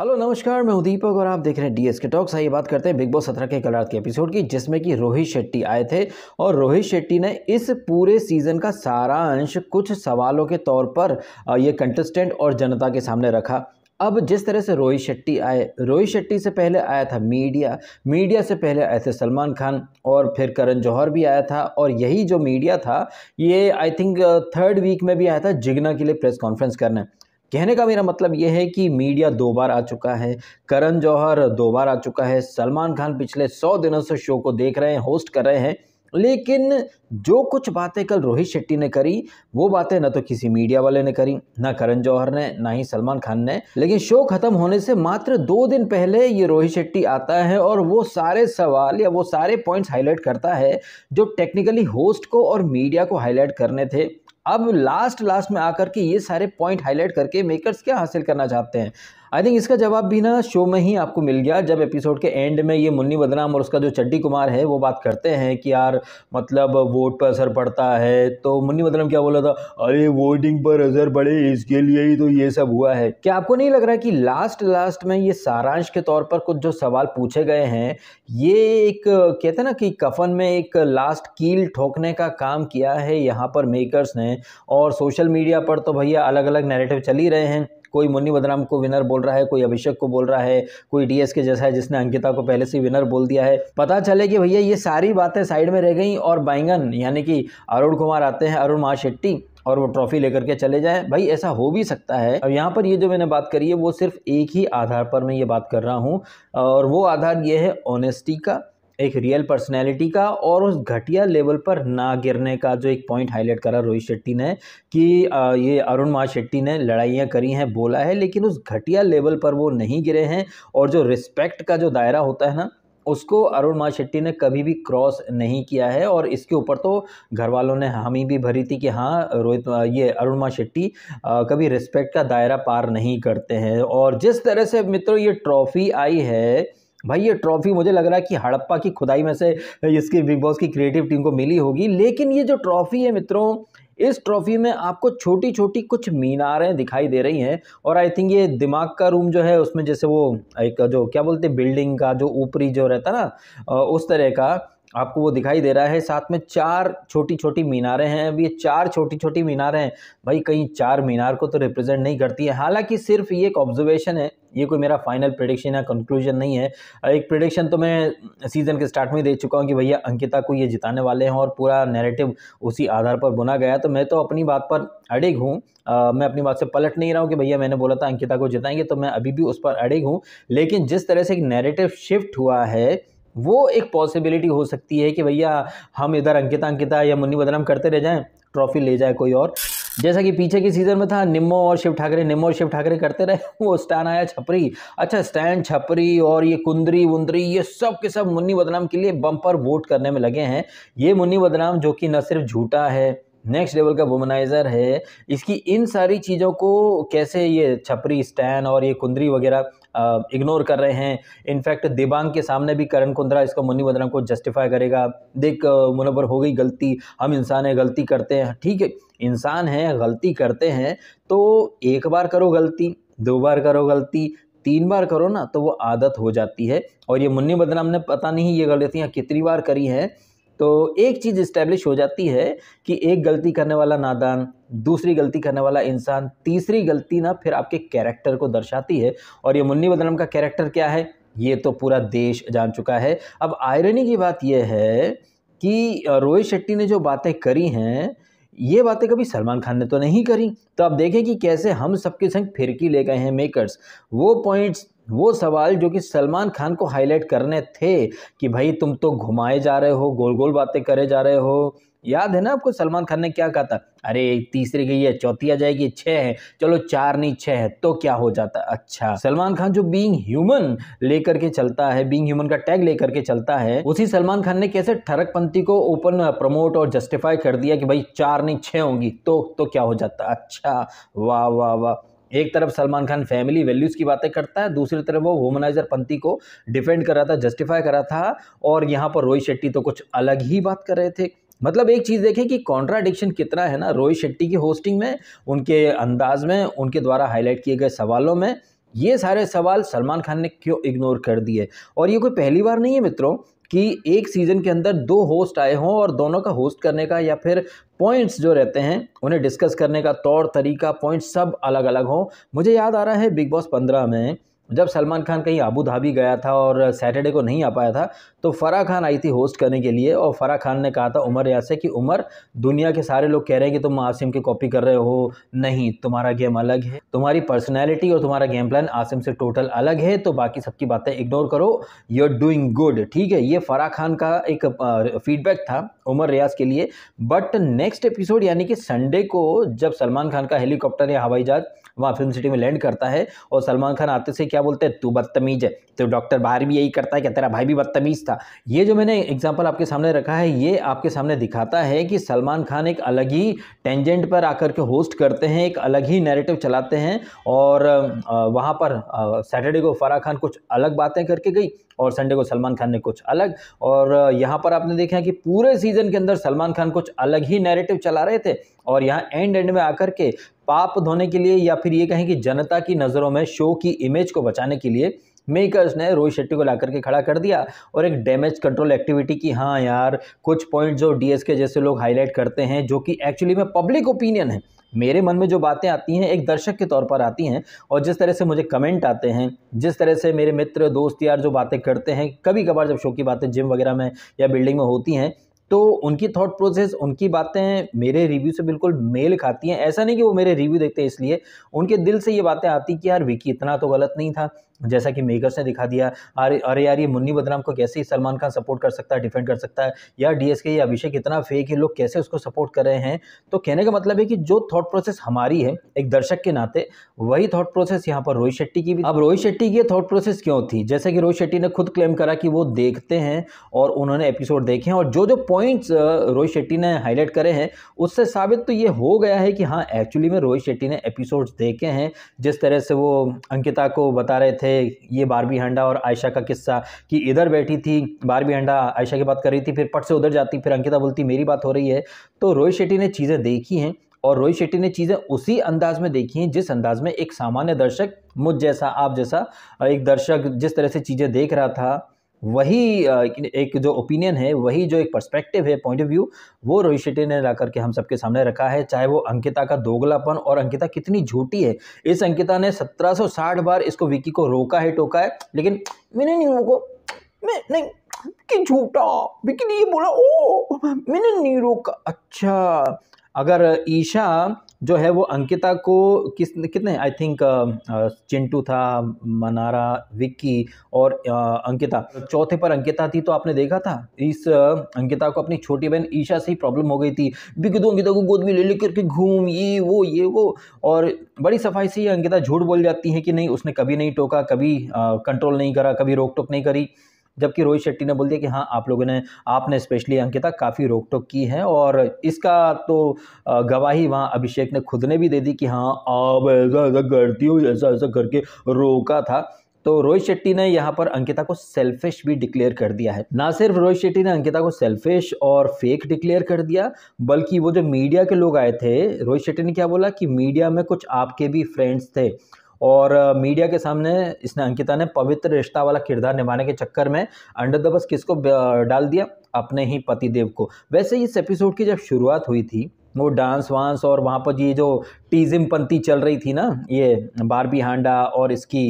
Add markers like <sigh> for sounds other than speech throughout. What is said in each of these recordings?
hello नमस्कार मैं उदीपक और आप देख रहे हैं एस के टॉक्स आइए बात करते हैं बिग बॉस सत्रह के कल रात के एपिसोड की जिसमें कि रोहित शेट्टी आए थे और रोहित शेट्टी ने इस पूरे सीज़न का सारा अंश कुछ सवालों के तौर पर ये कंटेस्टेंट और जनता के सामने रखा अब जिस तरह से रोहित शेट्टी आए रोहित शेट्टी से पहले आया था मीडिया मीडिया से पहले आए थे सलमान खान और फिर करण जौहर भी आया था और यही जो मीडिया था ये आई थिंक थर्ड वीक में भी आया था जिगना के लिए प्रेस कॉन्फ्रेंस करने कहने का मेरा मतलब ये है कि मीडिया दो बार आ चुका है करण जौहर दो बार आ चुका है सलमान खान पिछले सौ दिनों से शो को देख रहे हैं होस्ट कर रहे हैं लेकिन जो कुछ बातें कल रोहित शेट्टी ने करी वो बातें ना तो किसी मीडिया वाले ने करी ना करण जौहर ने ना ही सलमान खान ने लेकिन शो खत्म होने से मात्र दो दिन पहले ये रोहित शेट्टी आता है और वो सारे सवाल या वो सारे पॉइंट्स हाईलाइट करता है जो टेक्निकली होस्ट को और मीडिया को हाईलाइट करने थे अब लास्ट लास्ट में आकर के ये सारे पॉइंट हाईलाइट करके मेकर्स क्या हासिल करना चाहते हैं आई थिंक इसका जवाब भी ना शो में ही आपको मिल गया जब एपिसोड के एंड में ये मुन्नी बदनाम और उसका जो चड्डी कुमार है वो बात करते हैं कि यार मतलब वोट पर असर पड़ता है तो मुन्नी बदनाम क्या बोला था अरे वोटिंग पर असर पड़े इसके लिए ही तो ये सब हुआ है क्या आपको नहीं लग रहा कि लास्ट लास्ट में ये सारांश के तौर पर कुछ जो सवाल पूछे गए हैं ये एक कहते हैं ना कि कफन में एक लास्ट कील ठोकने का काम किया है यहाँ पर मेकर्स ने और सोशल मीडिया पर तो भैया अलग अलग नैरेटिव चल ही रहे हैं कोई मुन्नी बदनाम को विनर बोल रहा है कोई अभिषेक को बोल रहा है कोई डीएस के जैसा है जिसने अंकिता को पहले से विनर बोल दिया है पता चले कि भैया ये सारी बातें साइड में रह गई और बैंगन यानी कि अरुण कुमार आते हैं अरुण महाशेट्टी और वो ट्रॉफी लेकर के चले जाएं भाई ऐसा हो भी सकता है अब यहाँ पर ये जो मैंने बात करी है वो सिर्फ एक ही आधार पर मैं ये बात कर रहा हूँ और वो आधार ये है ऑनेस्टी का एक रियल पर्सनैलिटी का और उस घटिया लेवल पर ना गिरने का जो एक पॉइंट हाईलाइट करा रोहित शेट्टी ने कि ये अरुण मा शेट्टी ने लड़ाइयाँ करी हैं बोला है लेकिन उस घटिया लेवल पर वो नहीं गिरे हैं और जो रिस्पेक्ट का जो दायरा होता है ना उसको अरुण मा शेट्टी ने कभी भी क्रॉस नहीं किया है और इसके ऊपर तो घर वालों ने हामी भी भरी थी कि हाँ रोहित ये अरुण मा शेट्टी कभी रिस्पेक्ट का दायरा पार नहीं करते हैं और जिस तरह से मित्रों ये ट्रॉफ़ी आई है भाई ये ट्रॉफी मुझे लग रहा है कि हड़प्पा की खुदाई में से इसकी बिग बॉस की क्रिएटिव टीम को मिली होगी लेकिन ये जो ट्रॉफी है मित्रों इस ट्रॉफी में आपको छोटी छोटी कुछ मीनारें दिखाई दे रही हैं और आई थिंक ये दिमाग का रूम जो है उसमें जैसे वो एक जो क्या बोलते हैं बिल्डिंग का जो ऊपरी जो रहता ना उस तरह का आपको वो दिखाई दे रहा है साथ में चार छोटी छोटी मीनारें हैं अब ये चार छोटी छोटी मीनारें हैं भाई कहीं चार मीनार को तो रिप्रेजेंट नहीं करती है हालांकि सिर्फ ये एक ऑब्जर्वेशन है ये कोई मेरा फाइनल प्रिडिक्शन या कंक्लूजन नहीं है एक प्रिडिक्शन तो मैं सीज़न के स्टार्ट में दे चुका हूँ कि भैया अंकिता को ये जिताने वाले हैं और पूरा नेरेटिव उसी आधार पर बुना गया तो मैं तो अपनी बात पर अड़िग हूँ मैं अपनी बात से पलट नहीं रहा हूँ कि भैया मैंने बोला था अंकिता को जिताएंगे तो मैं अभी भी उस पर अड़िग हूँ लेकिन जिस तरह से एक नैरेटिव शिफ्ट हुआ है वो एक पॉसिबिलिटी हो सकती है कि भैया हम इधर अंकिता अंकिता या मुन्नी बदनाम करते रह जाएं ट्रॉफी ले जाए कोई और जैसा कि पीछे के सीज़न में था निम्मो और शिव ठाकरे निम्मो और शिव ठाकरे करते रहे <laughs> वो स्टैन आया छपरी अच्छा स्टैन छपरी और ये कुंदरी वुंदरी ये सब के सब मुन्नी बदनाम के लिए बम्पर वोट करने में लगे हैं ये मुन्नी बदनाम जो कि न सिर्फ झूठा है नेक्स्ट लेवल का वुमनाइज़र है इसकी इन सारी चीज़ों को कैसे ये छपरी स्टैन और ये कुंदरी वगैरह इग्नोर कर रहे हैं इनफैक्ट देबांग के सामने भी करण कुंद्रा इसको मुन्नी बदना को जस्टिफाई करेगा देख मुनवर हो गई गलती हम इंसान हैं गलती करते हैं ठीक है इंसान हैं गलती करते हैं तो एक बार करो गलती दो बार करो गलती तीन बार करो ना तो वो आदत हो जाती है और ये मुन्नी बदनाम ने पता नहीं ये गलतियाँ कितनी बार करी हैं तो एक चीज़ इस्टेब्लिश हो जाती है कि एक गलती करने वाला नादान दूसरी गलती करने वाला इंसान तीसरी गलती ना फिर आपके कैरेक्टर को दर्शाती है और ये मुन्नी बदनम का कैरेक्टर क्या है ये तो पूरा देश जान चुका है अब आयरनी की बात यह है कि रोहित शेट्टी ने जो बातें करी हैं ये बातें कभी सलमान खान ने तो नहीं करी तो आप देखें कि कैसे हम सबके संग फिरकी ले गए हैं मेकर्स वो पॉइंट्स वो सवाल जो कि सलमान खान को हाईलाइट करने थे कि भाई तुम तो घुमाए जा रहे हो गोल गोल बातें करे जा रहे हो याद है ना आपको सलमान खान ने क्या कहा था अरे तीसरी गई है चौथी आ जाएगी छः है चलो चार नहीं छः है तो क्या हो जाता अच्छा सलमान खान जो बीइंग ह्यूमन लेकर के चलता है बीइंग ह्यूमन का टैग लेकर के चलता है उसी सलमान खान ने कैसे ठरकपंथी को ओपन प्रमोट और जस्टिफाई कर दिया कि भाई चार नहीं छः होंगी तो तो क्या हो जाता अच्छा वाह वाह वाह एक तरफ सलमान खान फैमिली वैल्यूज़ की बातें करता है दूसरी तरफ वो वोमनाइजर पंथी को डिफेंड कर रहा था जस्टिफाई कर रहा था और यहाँ पर रोहित शेट्टी तो कुछ अलग ही बात कर रहे थे मतलब एक चीज़ देखें कि कॉन्ट्राडिक्शन कितना है ना रोहित शेट्टी की होस्टिंग में उनके अंदाज में उनके द्वारा हाईलाइट किए गए सवालों में ये सारे सवाल सलमान खान ने क्यों इग्नोर कर दिए और ये कोई पहली बार नहीं है मित्रों कि एक सीज़न के अंदर दो होस्ट आए हों और दोनों का होस्ट करने का या फिर पॉइंट्स जो रहते हैं उन्हें डिस्कस करने का तौर तरीका पॉइंट्स सब अलग अलग हों मुझे याद आ रहा है बिग बॉस पंद्रह में जब सलमान खान कहीं आबू धाबी गया था और सैटरडे को नहीं आ पाया था तो फराह खान आई थी होस्ट करने के लिए और फराह खान ने कहा था उमर रियाज से कि उमर दुनिया के सारे लोग कह रहे हैं कि तुम आसिम की कॉपी कर रहे हो नहीं तुम्हारा गेम अलग है तुम्हारी पर्सनैलिटी और तुम्हारा गेम प्लान आसिम से टोटल अलग है तो बाकी सबकी बातें इग्नोर करो यू आर डूइंग गुड ठीक है ये फराह खान का एक फीडबैक था उमर रियाज के लिए बट नेक्स्ट एपिसोड यानी कि संडे को जब सलमान खान का हेलीकॉप्टर या हवाई जहाज़ वहाँ फिल्म सिटी में लैंड करता है और सलमान खान आते से क्या बोलते हैं तू बदतमीज है तो डॉक्टर बाहर भी यही करता है कि तेरा भाई भी बदतमीज था ये जो मैंने एग्जाम्पल आपके सामने रखा है ये आपके सामने दिखाता है कि सलमान खान एक अलग ही टेंजेंट पर आकर के होस्ट करते हैं एक अलग ही नैरेटिव चलाते हैं और वहाँ पर सैटरडे को फराह खान कुछ अलग बातें करके गई और संडे को सलमान खान ने कुछ अलग और यहाँ पर आपने देखा कि पूरे सीजन के अंदर सलमान खान कुछ अलग ही नैरेटिव चला रहे थे और यहाँ एंड एंड में आकर के पाप धोने के लिए या फिर ये कहें कि जनता की नज़रों में शो की इमेज को बचाने के लिए मेकर्स ने रोहित शेट्टी को ला करके खड़ा कर दिया और एक डैमेज कंट्रोल एक्टिविटी की हाँ यार कुछ पॉइंट जो डीएस के जैसे लोग हाईलाइट करते हैं जो कि एक्चुअली में पब्लिक ओपिनियन है मेरे मन में जो बातें आती हैं एक दर्शक के तौर पर आती हैं और जिस तरह से मुझे कमेंट आते हैं जिस तरह से मेरे मित्र दोस्त यार जो बातें करते हैं कभी कभार जब शो की बातें जिम वगैरह में या बिल्डिंग में होती हैं तो उनकी थॉट प्रोसेस उनकी बातें मेरे रिव्यू से बिल्कुल मेल खाती हैं ऐसा नहीं कि वो मेरे रिव्यू देखते हैं इसलिए उनके दिल से ये बातें आती कि यार विकी इतना तो गलत नहीं था जैसा कि मेकर्स ने दिखा दिया अरे अरे यार ये मुन्नी बदनाम को कैसे सलमान खान सपोर्ट कर सकता है डिफेंड कर सकता है यार डीएसके या अभिषेक इतना फेक है लोग कैसे उसको सपोर्ट कर रहे हैं तो कहने का मतलब है कि जो थॉट प्रोसेस हमारी है एक दर्शक के नाते वही थॉट प्रोसेस यहाँ पर रोहित शेट्टी की भी अब रोहित शेट्टी की थॉट प्रोसेस क्यों थी जैसे कि रोहित शेट्टी ने खुद क्लेम करा कि वो देखते हैं और उन्होंने एपिसोड देखे हैं और जो जो पॉइंट्स रोहित शेट्टी ने हाईलाइट करे हैं उससे साबित तो ये हो गया है कि हाँ एक्चुअली में रोहित शेट्टी ने एपिसोड्स देखे हैं जिस तरह से वो अंकिता को बता रहे थे थे ये बारबी हंडा और आयशा का किस्सा कि इधर बैठी थी बारबी हंडा आयशा की बात कर रही थी फिर पट से उधर जाती फिर अंकिता बोलती मेरी बात हो रही है तो रोहित शेट्टी ने चीज़ें देखी हैं और रोहित शेट्टी ने चीज़ें उसी अंदाज में देखी हैं जिस अंदाज में एक सामान्य दर्शक मुझ जैसा आप जैसा एक दर्शक जिस तरह से चीज़ें देख रहा था वही एक जो ओपिनियन है वही जो एक पर्सपेक्टिव है पॉइंट ऑफ व्यू वो रोहित शेट्टी ने ला करके हम सबके सामने रखा है चाहे वो अंकिता का दोगलापन और अंकिता कितनी झूठी है इस अंकिता ने 1760 बार इसको विकी को रोका है टोका है लेकिन मैंने नहीं रोको मैं नहीं कि झूठा विकी ने ये बोला ओ मैंने नहीं रोका अच्छा अगर ईशा जो है वो अंकिता को किस कितने आई थिंक चिंटू था मनारा विक्की और अंकिता चौथे पर अंकिता थी तो आपने देखा था इस अंकिता को अपनी छोटी बहन ईशा से ही प्रॉब्लम हो गई थी बिकी दो तो अंकिता को गोद में ले लेकर के घूम ये वो ये वो और बड़ी सफाई से ये अंकिता झूठ बोल जाती है कि नहीं उसने कभी नहीं टोका कभी कंट्रोल नहीं करा कभी रोक टोक नहीं करी जबकि रोहित शेट्टी ने बोल दिया कि हाँ आप लोगों ने आपने स्पेशली अंकिता काफ़ी रोक टोक की है और इसका तो गवाही वहाँ अभिषेक ने खुद ने भी दे दी कि हाँ आप ऐसा ऐसा करती हो ऐसा ऐसा करके रोका था तो रोहित शेट्टी ने यहाँ पर अंकिता को सेल्फिश भी डिक्लेयर कर दिया है ना सिर्फ रोहित शेट्टी ने अंकिता को सेल्फिश और फेक डिक्लेयर कर दिया बल्कि वो जो मीडिया के लोग आए थे रोहित शेट्टी ने क्या बोला कि मीडिया में कुछ आपके भी फ्रेंड्स थे और मीडिया के सामने इसने अंकिता ने पवित्र रिश्ता वाला किरदार निभाने के चक्कर में अंडर द बस किसको डाल दिया अपने ही पति देव को वैसे इस एपिसोड की जब शुरुआत हुई थी वो डांस वांस और वहाँ पर ये जो टीजिम पंथी चल रही थी ना ये बारबी हांडा और इसकी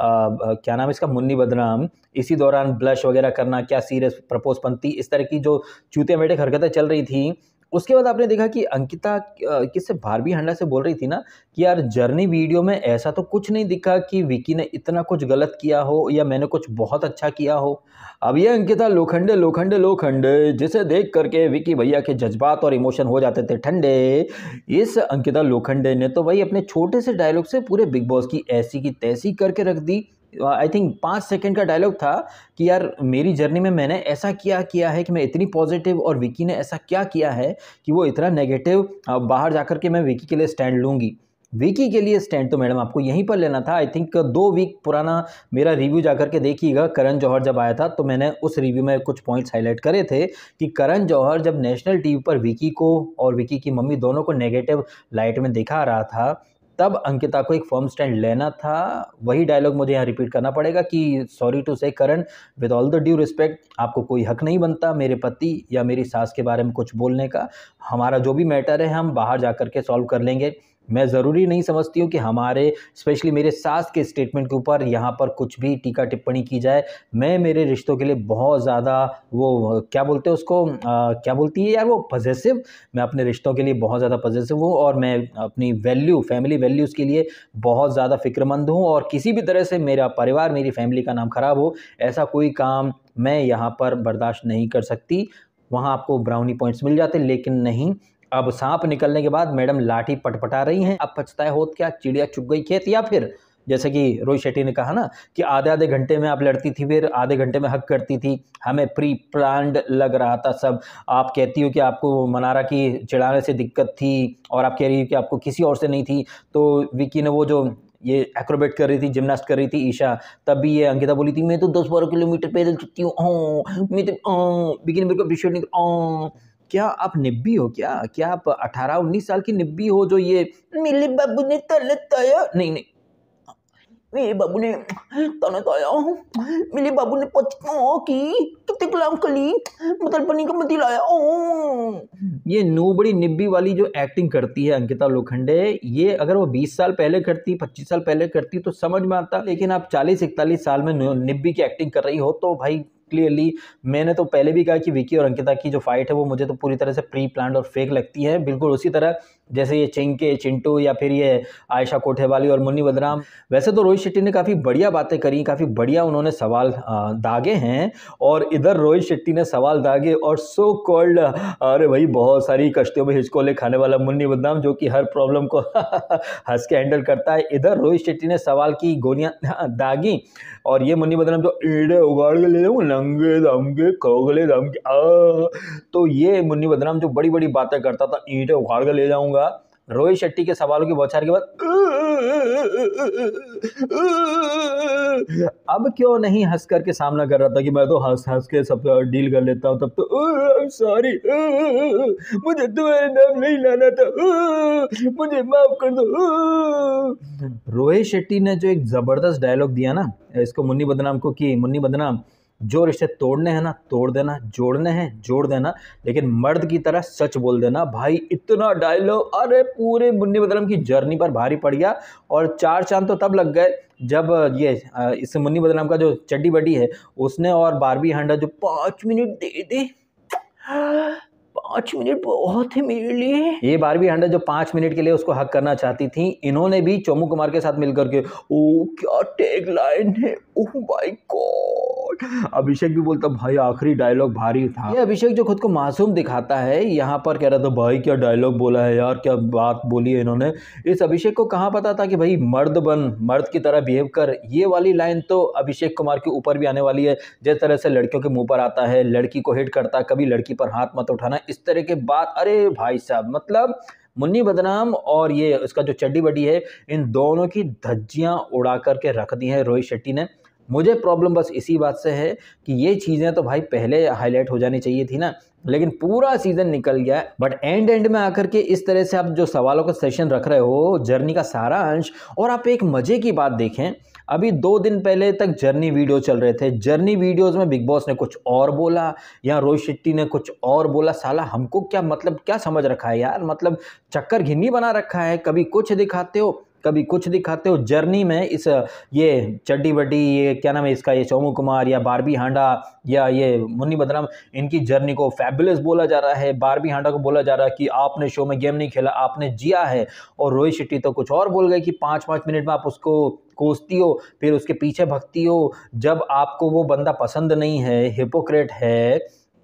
आ, आ, क्या नाम इसका मुन्नी बदनाम इसी दौरान ब्लश वगैरह करना क्या सीरियस प्रपोज पंथी इस तरह की जो चूते मेढे हरकतें चल रही थी उसके बाद आपने देखा कि अंकिता किससे भारवी हंडा से बोल रही थी ना कि यार जर्नी वीडियो में ऐसा तो कुछ नहीं दिखा कि विकी ने इतना कुछ गलत किया हो या मैंने कुछ बहुत अच्छा किया हो अब ये अंकिता लोखंडे लोखंडे लोखंडे जिसे देख करके विकी भैया के जज्बात और इमोशन हो जाते थे ठंडे इस अंकिता लोखंडे ने तो भाई अपने छोटे से डायलॉग से पूरे बिग बॉस की ऐसी की तैसी करके रख दी आई थिंक पाँच सेकेंड का डायलॉग था कि यार मेरी जर्नी में मैंने ऐसा क्या किया है कि मैं इतनी पॉजिटिव और विकी ने ऐसा क्या किया है कि वो इतना नेगेटिव uh, बाहर जाकर के मैं विकी के लिए स्टैंड लूँगी वीकी के लिए स्टैंड तो मैडम आपको यहीं पर लेना था आई थिंक दो वीक पुराना मेरा रिव्यू जाकर के देखिएगा करण जौहर जब आया था तो मैंने उस रिव्यू में कुछ पॉइंट्स हाईलाइट करे थे कि करण जौहर जब नेशनल टीवी पर विकी को और विकी की मम्मी दोनों को नेगेटिव लाइट में दिखा रहा था तब अंकिता को एक फर्म स्टैंड लेना था वही डायलॉग मुझे यहाँ रिपीट करना पड़ेगा कि सॉरी टू से Karan with all the due respect आपको कोई हक नहीं बनता मेरे पति या मेरी सास के बारे में कुछ बोलने का हमारा जो भी मैटर है हम बाहर जा कर के सॉल्व कर लेंगे मैं ज़रूरी नहीं समझती हूँ कि हमारे स्पेशली मेरे सास के स्टेटमेंट के ऊपर यहाँ पर कुछ भी टीका टिप्पणी की जाए मैं मेरे रिश्तों के लिए बहुत ज़्यादा वो क्या बोलते हैं उसको आ, क्या बोलती है यार वो पजेसिव मैं अपने रिश्तों के लिए बहुत ज़्यादा पजेसिव हूँ और मैं अपनी वैल्यू फैमिली वैल्यूज़ के लिए बहुत ज़्यादा फ़िक्रमंद हूँ और किसी भी तरह से मेरा परिवार मेरी फैमिली का नाम ख़राब हो ऐसा कोई काम मैं यहाँ पर बर्दाश्त नहीं कर सकती वहाँ आपको ब्राउनी पॉइंट्स मिल जाते लेकिन नहीं अब सांप निकलने के बाद मैडम लाठी पटपटा रही हैं अब पछताए होत क्या चिड़िया चुग गई खेत या फिर जैसे कि रोहित शेट्टी ने कहा ना कि आधे आधे घंटे में आप लड़ती थी फिर आधे घंटे में हक करती थी हमें प्री प्लान्ड लग रहा था सब आप कहती हो कि आपको मनारा की चिड़ाने से दिक्कत थी और आप कह रही हो कि आपको किसी और से नहीं थी तो विकी ने वो जो ये एक्रोबेट कर रही थी जिमनास्ट कर रही थी ईशा तब भी ये अंकिता बोली थी मैं तो दस बारह किलोमीटर पैदल चुकती हूँ हाँ, मैं तो हाँ, ने मेरे को अप्रिशिएट नहीं क्या आप निब्बी हो क्या क्या आप अठारह उन्नीस साल की निब्बी हो जो ये मेरे बाबू ने तल तया नहीं नहीं मेरे बाबू ने तना तया मेरे बाबू ने पचनों की कितने गुलाम कली मतलब बनी का मत लाया ये नूबड़ी निब्बी वाली जो एक्टिंग करती है अंकिता लोखंडे ये अगर वो 20 साल पहले करती 25 साल पहले करती तो समझ में आता लेकिन आप 40 इकतालीस साल में निब्बी की एक्टिंग कर रही हो तो भाई क्लियरली मैंने तो पहले भी कहा कि विकी और अंकिता की जो फाइट है वो मुझे तो पूरी तरह से प्री प्लान और फेक लगती है बिल्कुल उसी तरह जैसे ये चिंके चिंटू या फिर ये आयशा कोठेवाली और मुन्नी बदराम वैसे तो रोहित शेट्टी ने काफ़ी बढ़िया बातें करी काफ़ी बढ़िया उन्होंने सवाल दागे हैं और इधर रोहित शेट्टी ने सवाल दागे और सो कॉल्ड अरे भाई बहुत सारी कश्तियों में हिचकोले खाने वाला मुन्नी बदनाम जो कि हर प्रॉब्लम को <laughs> हंस के हैंडल करता है इधर रोहित शेट्टी ने सवाल की गोलियाँ <laughs> दागी और ये मुन्नी बदनाम जो ईड़े उगाड़ के ले जाऊँ नंगे दमके खोगले दमके तो ये मुन्नी बदनाम जो बड़ी बड़ी बातें करता था ईडे उगाड़ के ले जाऊँगा होगा रोहित शेट्टी के सवालों की बौछार के बाद अब क्यों नहीं हंस करके सामना कर रहा था कि मैं तो हंस हंस के सब डील कर लेता हूँ तब तो सॉरी मुझे तुम्हारे नाम नहीं लाना था मुझे माफ कर दो रोहित शेट्टी ने जो एक ज़बरदस्त डायलॉग दिया ना इसको मुन्नी बदनाम को कि मुन्नी बदनाम जो रिश्ते तोड़ने हैं ना तोड़ देना जोड़ने हैं जोड़ देना लेकिन मर्द की तरह सच बोल देना भाई इतना डायलॉग अरे पूरे मुन्नी बदलम की जर्नी पर भारी पड़ गया और चार चांद तो तब लग गए जब ये इस मुन्नी बदलम का जो चड्डी बड्डी है उसने और बारबी हांडा जो पाँच मिनट दे दे पाँच मिनट बहुत है मेरे लिए ये बारहवीं हंडा जो पाँच मिनट के लिए उसको हक करना चाहती थी इन्होंने भी चोमू कुमार के साथ मिलकर के ओ क्या टैग लाइन है ओह माय गॉड अभिषेक भी बोलता भाई आखिरी डायलॉग भारी था ये अभिषेक जो खुद को मासूम दिखाता है यहाँ पर कह रहा था भाई क्या डायलॉग बोला है यार क्या बात बोली है इन्होंने इस अभिषेक को कहाँ पता था कि भाई मर्द बन मर्द की तरह बिहेव कर ये वाली लाइन तो अभिषेक कुमार के ऊपर भी आने वाली है जिस तरह से लड़कियों के मुंह पर आता है लड़की को हिट करता कभी लड़की पर हाथ मत उठाना इस तरह के बात अरे भाई साहब मतलब मुन्नी बदनाम और ये उसका जो चड्डी बड्डी है इन दोनों की धज्जियाँ उड़ा करके रख दी हैं रोहित शेट्टी ने मुझे प्रॉब्लम बस इसी बात से है कि ये चीज़ें तो भाई पहले हाईलाइट हो जानी चाहिए थी ना लेकिन पूरा सीज़न निकल गया बट एंड एंड में आकर के इस तरह से आप जो सवालों का सेशन रख रहे हो जर्नी का सारा अंश और आप एक मज़े की बात देखें अभी दो दिन पहले तक जर्नी वीडियो चल रहे थे जर्नी वीडियोस में बिग बॉस ने कुछ और बोला या रोहित शेट्टी ने कुछ और बोला साला हमको क्या मतलब क्या समझ रखा है यार मतलब चक्कर घिन्नी बना रखा है कभी कुछ दिखाते हो कभी कुछ दिखाते हो जर्नी में इस ये चड्डी बड्डी ये क्या नाम है इसका ये चोमू कुमार या बारबी हांडा या ये मुन्नी बदनाम इनकी जर्नी को फैबुलस बोला जा रहा है बारबी हांडा को बोला जा रहा है कि आपने शो में गेम नहीं खेला आपने जिया है और रोहित शेट्टी तो कुछ और बोल गए कि पाँच पाँच मिनट में आप उसको कोसती हो फिर उसके पीछे भगती हो जब आपको वो बंदा पसंद नहीं है हिपोक्रेट है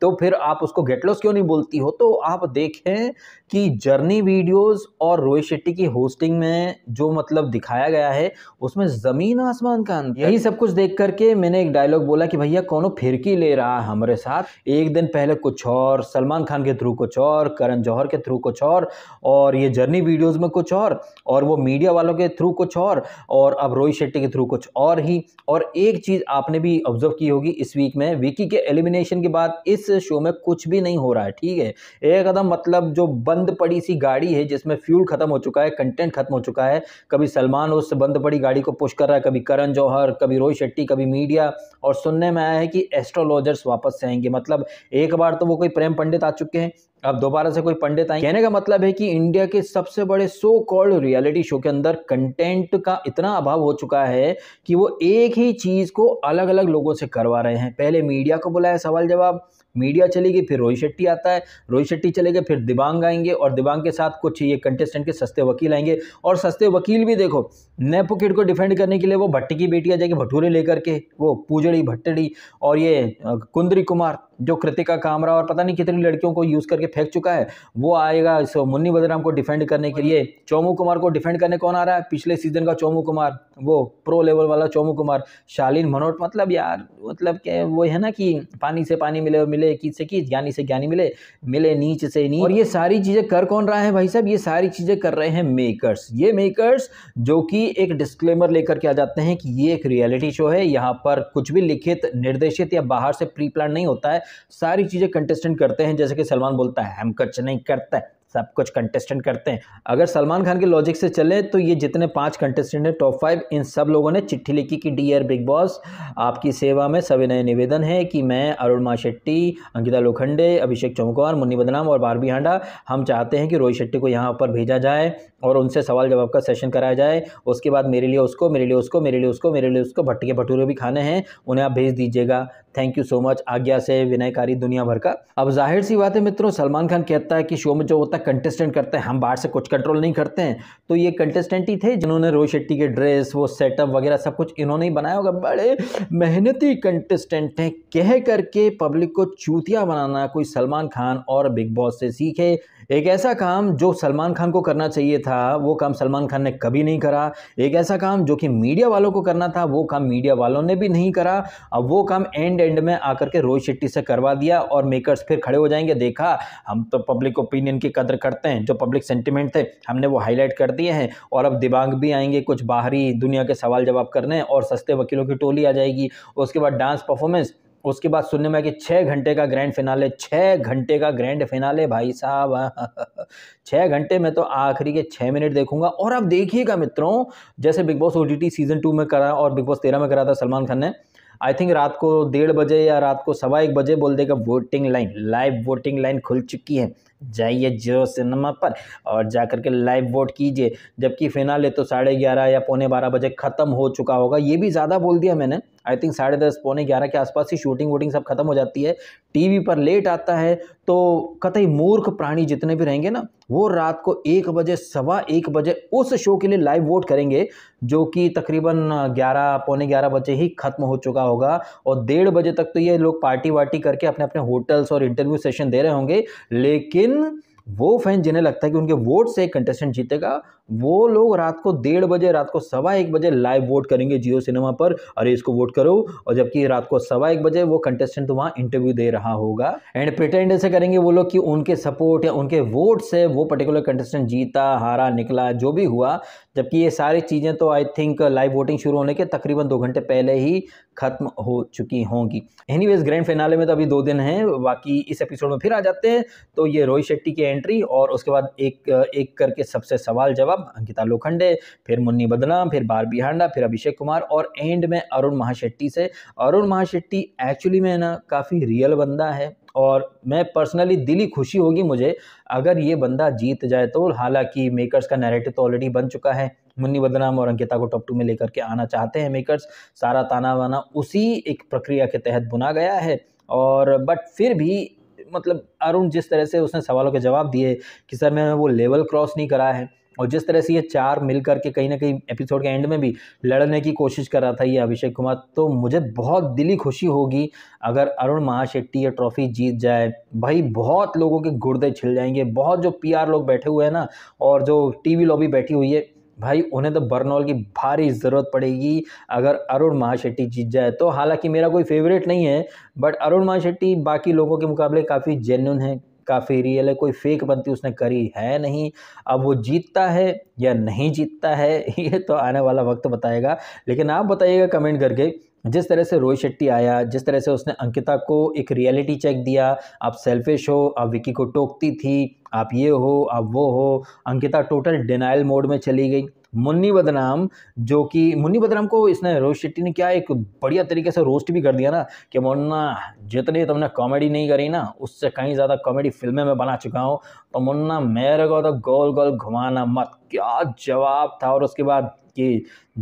तो फिर आप उसको गेट लॉस क्यों नहीं बोलती हो तो आप देखें कि जर्नी वीडियोस और रोहित शेट्टी की होस्टिंग में जो मतलब दिखाया गया है उसमें ज़मीन आसमान का अंतर यही सब कुछ देख करके मैंने एक डायलॉग बोला कि भैया कौनो फिरकी ले रहा है हमारे साथ एक दिन पहले कुछ और सलमान खान के थ्रू कुछ और करण जौहर के थ्रू कुछ और और ये जर्नी वीडियोज़ में कुछ और और वो मीडिया वालों के थ्रू कुछ और और अब रोहित शेट्टी के थ्रू कुछ और ही और एक चीज़ आपने भी ऑब्जर्व की होगी इस वीक में विकी के एलिमिनेशन के बाद इस शो में कुछ भी नहीं हो रहा है ठीक है एकदम मतलब जो बंद पड़ी सी गाड़ी है जिसमें फ्यूल खत्म हो चुका है कंटेंट खत्म हो चुका है कभी सलमान उस बंद पड़ी गाड़ी को पुश कर रहा है कभी करण जौहर कभी रोहित शेट्टी कभी मीडिया और सुनने में आया है कि एस्ट्रोलॉजर्स वापस से आएंगे मतलब एक बार तो वो कोई प्रेम पंडित आ चुके हैं अब दोबारा से कोई पंडित आए कहने का मतलब है कि इंडिया के सबसे बड़े सो कॉल्ड रियलिटी शो के अंदर कंटेंट का इतना अभाव हो चुका है कि वो एक ही चीज़ को अलग अलग लोगों से करवा रहे हैं पहले मीडिया को बुलाया सवाल जवाब मीडिया चलेगी फिर रोहित शेट्टी आता है रोहित शेट्टी चले गए फिर दिबांग आएंगे और दिबांग के साथ कुछ ये कंटेस्टेंट के सस्ते वकील आएंगे और सस्ते वकील भी देखो नेपो किड को डिफेंड करने के लिए वो भट्टी की बेटी आ जाएगी भटूरे लेकर के वो पूजड़ी भट्टड़ी और ये कुंदरी कुमार जो कृतिका कामरा और पता नहीं कितनी लड़कियों को यूज़ करके फेंक चुका है वो आएगा इस मुन्नी बदराम को डिफेंड करने के लिए चोमू कुमार को डिफेंड करने कौन आ रहा है पिछले सीजन का चोमू कुमार वो प्रो लेवल वाला चोमू कुमार शालीन मनोट मतलब यार मतलब के वो है ना कि पानी से पानी मिले और मिले कीच से की ज्ञानी से ज्ञानी मिले मिले नीच से नीच और ये सारी चीज़ें कर कौन रहा है भाई साहब ये सारी चीज़ें कर रहे हैं मेकर्स ये मेकर्स जो कि एक डिस्क्लेमर लेकर के आ जाते हैं कि ये एक रियलिटी शो है यहाँ पर कुछ भी लिखित निर्देशित या बाहर से प्री प्लान नहीं होता है सारी चीज़ें कंटेस्टेंट करते हैं जैसे कि सलमान बोलता है हम कुछ नहीं करते सब कुछ कंटेस्टेंट करते हैं अगर सलमान खान के लॉजिक से चले तो ये जितने पांच कंटेस्टेंट हैं टॉप फाइव इन सब लोगों ने चिट्ठी लिखी कि डियर बिग बॉस आपकी सेवा में सभी नए निवेदन है कि मैं अरुणमा शेट्टी अंकिता लोखंडे अभिषेक चौमकौर मुन्नी बदनाम और बारबी हांडा हम चाहते हैं कि रोहित शेट्टी को यहाँ पर भेजा जाए और उनसे सवाल जवाब का सेशन कराया जाए उसके बाद मेरे लिए उसको मेरे लिए उसको मेरे लिए उसको मेरे लिए उसको भट्टी के भटूरे भी खाने हैं उन्हें आप भेज दीजिएगा थैंक यू सो मच आज्ञा से विनयकारी दुनिया भर का अब जाहिर सी बात है मित्रों सलमान खान कहता है कि शो में जो होता है कंटेस्टेंट करते हैं हम बाहर से कुछ कंट्रोल नहीं करते हैं तो ये कंटेस्टेंट ही थे जिन्होंने रोहित शेट्टी के ड्रेस वो सेटअप वगैरह सब कुछ इन्होंने ही बनाया होगा बड़े मेहनती कंटेस्टेंट हैं कह करके पब्लिक को चूतिया बनाना कोई सलमान खान और बिग बॉस से सीखे एक ऐसा काम जो सलमान खान को करना चाहिए था वो काम सलमान खान ने कभी नहीं करा एक ऐसा काम जो कि मीडिया वालों को करना था वो काम मीडिया वालों ने भी नहीं करा अब वो काम एंड एंड में आकर के रोहित शेट्टी से करवा दिया और मेकर्स फिर खड़े हो जाएंगे देखा हम तो पब्लिक ओपिनियन की कदर करते हैं जो पब्लिक सेंटिमेंट थे हमने वो हाईलाइट कर दिए हैं और अब दिमाग भी आएंगे कुछ बाहरी दुनिया के सवाल जवाब करने और सस्ते वकीलों की टोली आ जाएगी उसके बाद डांस परफॉर्मेंस उसके बाद सुनने में कि छः घंटे का ग्रैंड फिनाले छः घंटे का ग्रैंड फिनाले भाई साहब <laughs> छः घंटे में तो आखिरी के छः मिनट देखूंगा और आप देखिएगा मित्रों जैसे बिग बॉस ओ सीज़न टू में करा और बिग बॉस तेरह में करा था सलमान खान ने आई थिंक रात को डेढ़ बजे या रात को सवा एक बजे बोल देगा voting line live voting line खुल चुकी है जाइए जियो सिनेमा पर और जा के लाइव वोट कीजिए जबकि फिनाले तो साढ़े ग्यारह या पौने बारह बजे ख़त्म हो चुका होगा ये भी ज़्यादा बोल दिया मैंने आई थिंक साढ़े दस पौने ग्यारह के आसपास ही शूटिंग वोटिंग सब खत्म हो जाती है टीवी पर लेट आता है तो कतई मूर्ख प्राणी जितने भी रहेंगे ना वो रात को एक बजे सवा एक बजे उस शो के लिए लाइव वोट करेंगे जो कि तकरीबन ग्यारह पौने ग्यारह बजे ही ख़त्म हो चुका होगा और डेढ़ बजे तक तो ये लोग पार्टी वार्टी करके अपने अपने होटल्स और इंटरव्यू सेशन दे रहे होंगे लेकिन लेकिन वो फैन जिन्हें लगता है कि उनके वोट से एक कंटेस्टेंट जीतेगा वो लोग रात को डेढ़ बजे रात को सवा एक बजे लाइव वोट करेंगे जियो सिनेमा पर अरे इसको वोट करो और जबकि रात को सवा एक बजे वो कंटेस्टेंट वहाँ इंटरव्यू दे रहा होगा एंड प्रिटेंड ऐसे करेंगे वो लोग कि उनके सपोर्ट या उनके वोट से वो पर्टिकुलर कंटेस्टेंट जीता हारा निकला जो भी हुआ जबकि ये सारी चीज़ें तो आई थिंक लाइव वोटिंग शुरू होने के तकरीबन दो घंटे पहले ही खत्म हो चुकी होंगी एनी वेज ग्रैंड फिनाले में तो अभी दो दिन हैं बाकी इस एपिसोड में फिर आ जाते हैं तो ये रोहित शेट्टी की एंट्री और उसके बाद एक एक करके सबसे सवाल जवाब अंकिता लोखंडे फिर मुन्नी बदनाम फिर बार बिहांडा फिर अभिषेक कुमार और एंड में अरुण महाशेट्टी से अरुण महाशेट्टी एक्चुअली में ना काफ़ी रियल बंदा है और मैं पर्सनली दिली खुशी होगी मुझे अगर ये बंदा जीत जाए तो हालांकि मेकर्स का नैरेटिव तो ऑलरेडी बन चुका है मुन्नी बदनाम और अंकिता को टॉप टू में लेकर के आना चाहते हैं मेकर्स सारा ताना वाना उसी एक प्रक्रिया के तहत बुना गया है और बट फिर भी मतलब अरुण जिस तरह से उसने सवालों के जवाब दिए कि सर मैंने वो लेवल क्रॉस नहीं करा है और जिस तरह से ये चार मिल करके कहीं ना कहीं एपिसोड के एंड में भी लड़ने की कोशिश कर रहा था ये अभिषेक कुमार तो मुझे बहुत दिली खुशी होगी अगर अरुण महाशेट्टी ये ट्रॉफी जीत जाए भाई बहुत लोगों के गुर्दे छिल जाएंगे बहुत जो पीआर लोग बैठे हुए हैं ना और जो टीवी लॉबी बैठी हुई है भाई उन्हें तो बर्नौल की भारी ज़रूरत पड़ेगी अगर अरुण महाशेट्टी जीत जाए तो हालांकि मेरा कोई फेवरेट नहीं है बट अरुण महाशेट्टी बाकी लोगों के मुकाबले काफ़ी जेन्यून है काफ़ी रियल है कोई फेक बनती उसने करी है नहीं अब वो जीतता है या नहीं जीतता है <laughs> ये तो आने वाला वक्त बताएगा लेकिन आप बताइएगा कमेंट करके जिस तरह से रोहित शेट्टी आया जिस तरह से उसने अंकिता को एक रियलिटी चेक दिया आप सेल्फिश हो आप विकी को टोकती थी आप ये हो आप वो हो अंकिता टोटल डिनाइल मोड में चली गई मुन्नी बदनाम जो कि मुन्नी बदनाम को इसने रोहित शेट्टी ने क्या एक बढ़िया तरीके से रोस्ट भी कर दिया ना कि मुन्ना जितनी तुमने कॉमेडी नहीं करी ना उससे कहीं ज़्यादा कॉमेडी फिल्में मैं बना चुका हूँ तो मुन्ना मेरे को तो गोल गोल घुमाना मत क्या जवाब था और उसके बाद कि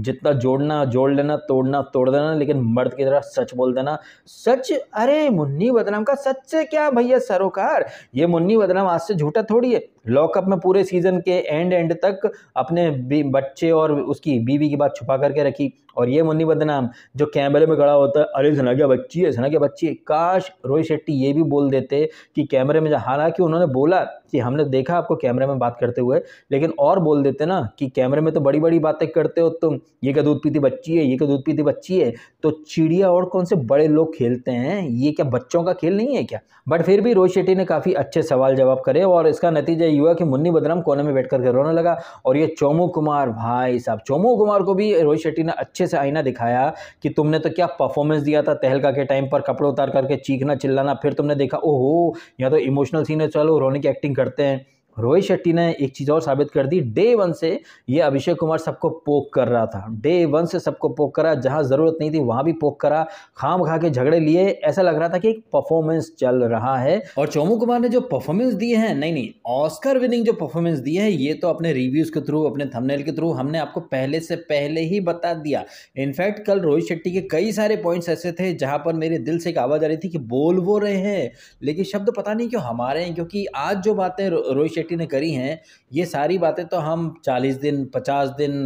जितना जोड़ना जोड़ लेना तोड़ना तोड़ देना लेकिन मर्द की तरह सच बोल देना सच अरे मुन्नी बदनाम का सच से क्या भैया सरोकार ये मुन्नी बदनाम आज से झूठा थोड़ी है लॉकअप में पूरे सीज़न के एंड एंड तक अपने बच्चे और उसकी बीवी की बात छुपा करके रखी और ये मुन्नी बदनाम जो कैमरे में खड़ा होता है अरे सना क्या बच्ची है सना क्या बच्ची है काश रोहित शेट्टी ये भी बोल देते कि कैमरे में हालांकि उन्होंने बोला कि हमने देखा आपको कैमरे में बात करते हुए लेकिन और बोल देते ना कि कैमरे में तो बड़ी बड़ी बातें करते हो तुम ये क्या दूध पीती बच्ची है ये क्या दूध पीती बच्ची है तो चिड़िया और कौन से बड़े लोग खेलते हैं ये क्या बच्चों का खेल नहीं है क्या बट फिर भी रोहित शेट्टी ने काफ़ी अच्छे सवाल जवाब करे और इसका नतीजा ये हुआ कि मुन्नी बदनाम कोने में बैठ करके रोने लगा और ये चोमू कुमार भाई साहब चोमू कुमार को भी रोहित शेट्टी ने अच्छे अच्छे से आईना दिखाया कि तुमने तो क्या परफॉर्मेंस दिया था तहलका के टाइम पर कपड़े उतार करके चीखना चिल्लाना फिर तुमने देखा ओहो या तो इमोशनल सीन है चलो रोनिक एक्टिंग करते हैं रोहित शेट्टी ने एक चीज़ और साबित कर दी डे वन से ये अभिषेक कुमार सबको पोक कर रहा था डे वन से सबको पोक करा जहां ज़रूरत नहीं थी वहां भी पोक करा खाम खा के झगड़े लिए ऐसा लग रहा था कि एक परफॉर्मेंस चल रहा है और चोमू कुमार ने जो परफॉर्मेंस दिए हैं नहीं नहीं ऑस्कर विनिंग जो परफॉर्मेंस दिए है ये तो अपने रिव्यूज़ के थ्रू अपने थमनेल के थ्रू हमने आपको पहले से पहले ही बता दिया इनफैक्ट कल रोहित शेट्टी के कई सारे पॉइंट्स ऐसे थे जहाँ पर मेरे दिल से एक आवाज़ आ रही थी कि बोल वो रहे हैं लेकिन शब्द पता नहीं क्यों हमारे हैं क्योंकि आज जो बातें रोहित शेट्टी ने करी हैं ये सारी बातें तो हम चालीस दिन पचास दिन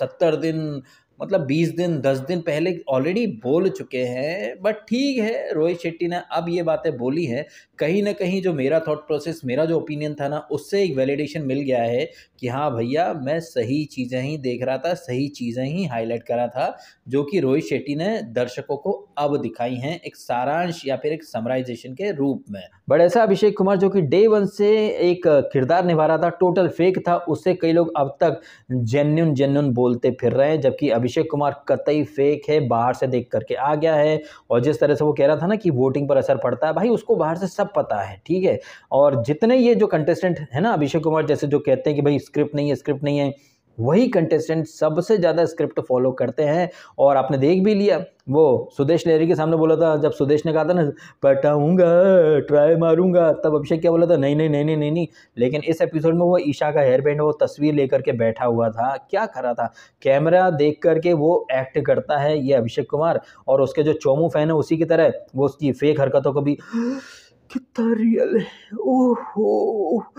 सत्तर दिन मतलब 20 दिन 10 दिन पहले ऑलरेडी बोल चुके हैं बट ठीक है रोहित शेट्टी ने अब ये बातें बोली हैं कहीं ना कहीं जो मेरा थॉट प्रोसेस मेरा जो ओपिनियन था ना उससे एक वैलिडेशन मिल गया है कि हाँ भैया मैं सही चीज़ें ही देख रहा था सही चीज़ें ही हाईलाइट करा था जो कि रोहित शेट्टी ने दर्शकों को अब दिखाई हैं एक सारांश या फिर एक समराइजेशन के रूप में बट ऐसा अभिषेक कुमार जो कि डे वन से एक किरदार निभा रहा था टोटल फेक था उससे कई लोग अब तक जेन्यून जेन्यून बोलते फिर रहे हैं जबकि अभी अभिषेक कुमार कतई फेक है बाहर से देख करके आ गया है और जिस तरह से वो कह रहा था ना कि वोटिंग पर असर पड़ता है भाई उसको बाहर से सब पता है ठीक है और जितने ये जो कंटेस्टेंट है ना अभिषेक कुमार जैसे जो कहते हैं कि भाई स्क्रिप्ट नहीं है स्क्रिप्ट नहीं है वही कंटेस्टेंट सबसे ज़्यादा स्क्रिप्ट फॉलो करते हैं और आपने देख भी लिया वो सुदेश लहरी के सामने बोला था जब सुदेश ने कहा था ना पटाऊंगा ट्राई मारूंगा तब अभिषेक क्या बोला था नहीं नहीं नहीं नहीं नहीं नहीं लेकिन इस एपिसोड में वो ईशा का हेयर बैंड वो तस्वीर लेकर के बैठा हुआ था क्या कर रहा था कैमरा देख करके वो एक्ट करता है ये अभिषेक कुमार और उसके जो चोमू फैन है उसी की तरह वो उसकी फेक हरकतों को भी कितना रियल है ओह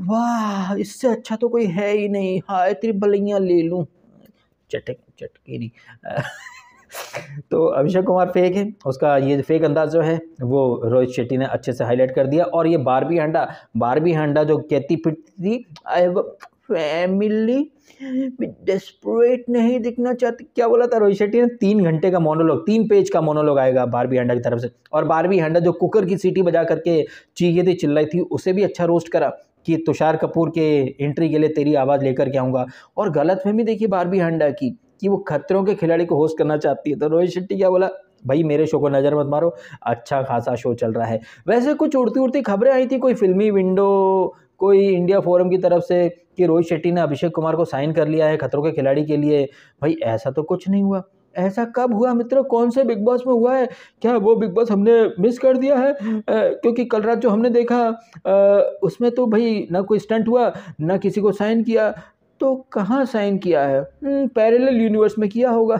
वाह इससे अच्छा तो कोई है ही नहीं हाय तेरी बलैया ले लूँ चटक नहीं <laughs> तो अभिषेक कुमार फेक है उसका ये फेक अंदाज जो है वो रोहित शेट्टी ने अच्छे से हाईलाइट कर दिया और ये बारबी हंडा बारबी हंडा जो कहती फिरती थी आई फैमिली डेस्परेट नहीं दिखना चाहती क्या बोला था रोहित शेट्टी ने तीन घंटे का मोनोलॉग तीन पेज का मोनोलॉग आएगा बारबी हंडा की तरफ से और बारबी हंडा जो कुकर की सीटी बजा करके चीखी थी चिल्लाई थी उसे भी अच्छा रोस्ट करा कि तुषार कपूर के एंट्री के लिए तेरी आवाज़ लेकर के आऊँगा और गलत फहमी देखिए बारबी हंडा की कि वो खतरों के खिलाड़ी को होस्ट करना चाहती है तो रोहित शेट्टी क्या बोला भाई मेरे शो को नज़र मत मारो अच्छा खासा शो चल रहा है वैसे कुछ उड़ती उड़ती खबरें आई थी कोई फिल्मी विंडो कोई इंडिया फोरम की तरफ से कि रोहित शेट्टी ने अभिषेक कुमार को साइन कर लिया है खतरों के खिलाड़ी के लिए भाई ऐसा तो कुछ नहीं हुआ ऐसा कब हुआ मित्रों कौन से बिग बॉस में हुआ है क्या वो बिग बॉस हमने मिस कर दिया है आ, क्योंकि कल रात जो हमने देखा आ, उसमें तो भाई ना कोई स्टंट हुआ ना किसी को साइन किया तो कहाँ साइन किया है पैरेलल हम्म, यूनिवर्स में किया होगा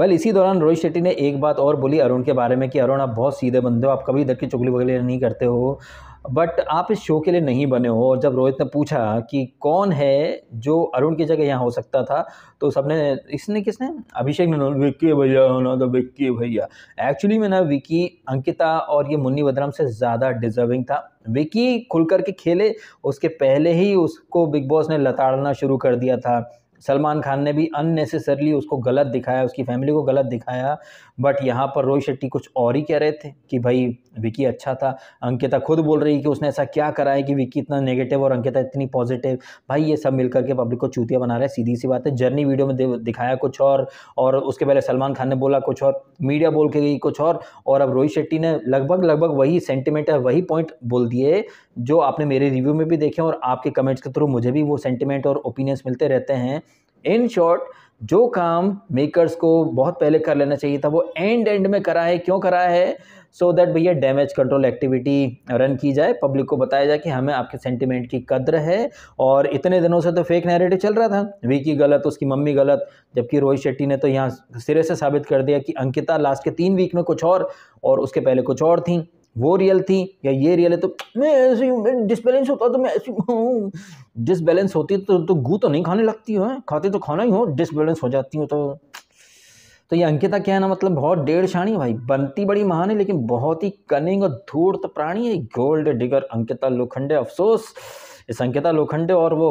वेल <laughs> इसी दौरान रोहित शेट्टी ने एक बात और बोली अरुण के बारे में कि अरुण आप बहुत सीधे बंदे हो आप कभी इधर की चुगली वगैरह नहीं करते हो बट आप इस शो के लिए नहीं बने हो और जब रोहित ने पूछा कि कौन है जो अरुण की जगह यहाँ हो सकता था तो सबने इसने किसने अभिषेक ने विक्की भैया होना तो विक्की भैया एक्चुअली में ना विक्की अंकिता और ये मुन्नी बदराम से ज़्यादा डिजर्विंग था विक्की खुल करके खेले उसके पहले ही उसको बिग बॉस ने लताड़ना शुरू कर दिया था सलमान खान ने भी अननेसेसरली उसको गलत दिखाया उसकी फैमिली को गलत दिखाया बट यहाँ पर रोहित शेट्टी कुछ और ही कह रहे थे कि भाई विकी अच्छा था अंकिता खुद बोल रही कि उसने ऐसा क्या करा है कि विकी इतना नेगेटिव और अंकिता इतनी पॉजिटिव भाई ये सब मिलकर के पब्लिक को चूतिया बना रहा है सीधी सी बात है जर्नी वीडियो में दिखाया कुछ और और उसके पहले सलमान खान ने बोला कुछ और मीडिया बोल के गई कुछ और और अब रोहित शेट्टी ने लगभग लगभग वही सेंटिमेंट है वही पॉइंट बोल दिए जो आपने मेरे रिव्यू में भी देखे और आपके कमेंट्स के थ्रू मुझे भी वो सेंटिमेंट और ओपिनियंस मिलते रहते हैं इन शॉर्ट जो काम मेकर्स को बहुत पहले कर लेना चाहिए था वो एंड एंड में करा है क्यों करा है सो दैट भैया डैमेज कंट्रोल एक्टिविटी रन की जाए पब्लिक को बताया जाए कि हमें आपके सेंटिमेंट की कद्र है और इतने दिनों से तो फेक नैरेटिव चल रहा था विकी गलत उसकी मम्मी गलत जबकि रोहित शेट्टी ने तो यहाँ सिरे से साबित कर दिया कि अंकिता लास्ट के तीन वीक में कुछ और और उसके पहले कुछ और थी वो रियल थी या ये रियल है तो मैं ऐसे डिसबैलेंस होता तो मैं ऐसी डिसबैलेंस होती तो तो गू तो नहीं खाने लगती हो खाते तो खाना ही हो डिसबैलेंस हो जाती हो तो तो ये अंकिता क्या है ना मतलब बहुत डेढ़ शानी भाई बनती बड़ी महान है लेकिन बहुत ही कनिंग और धूर्त प्राणी है गोल्ड डिगर अंकिता लोखंडे अफसोस इस अंकिता लोखंडे और वो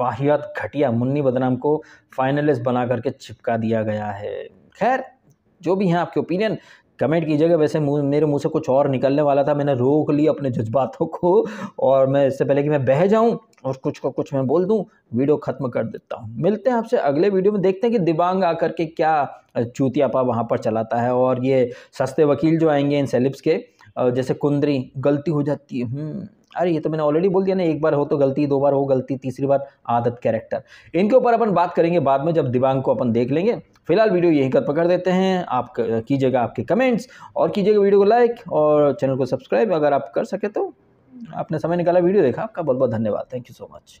वाहियात घटिया मुन्नी बदनाम को फाइनलिस्ट बना करके चिपका दिया गया है खैर जो भी हैं आपके ओपिनियन कमेंट कीजिएगा वैसे मेरे मुंह से कुछ और निकलने वाला था मैंने रोक लिया अपने जज्बातों को और मैं इससे पहले कि मैं बह जाऊं और कुछ को कुछ मैं बोल दूं वीडियो ख़त्म कर देता हूं मिलते हैं आपसे अगले वीडियो में देखते हैं कि दिबांग आकर के क्या चूतियापा वहाँ पर चलाता है और ये सस्ते वकील जो आएंगे इन सेलिब्स के जैसे कुंदरी गलती हो जाती है हम्म, अरे ये तो मैंने ऑलरेडी बोल दिया ना एक बार हो तो गलती दो बार हो गलती तीसरी बार आदत कैरेक्टर इनके ऊपर अपन बात करेंगे बाद में जब दिबांग को अपन देख लेंगे फिलहाल वीडियो यहीं कर पकड़ देते हैं आप कीजिएगा आपके कमेंट्स और कीजिएगा वीडियो को लाइक और चैनल को सब्सक्राइब अगर आप कर सके तो आपने समय निकाला वीडियो देखा आपका बहुत बहुत धन्यवाद थैंक यू सो मच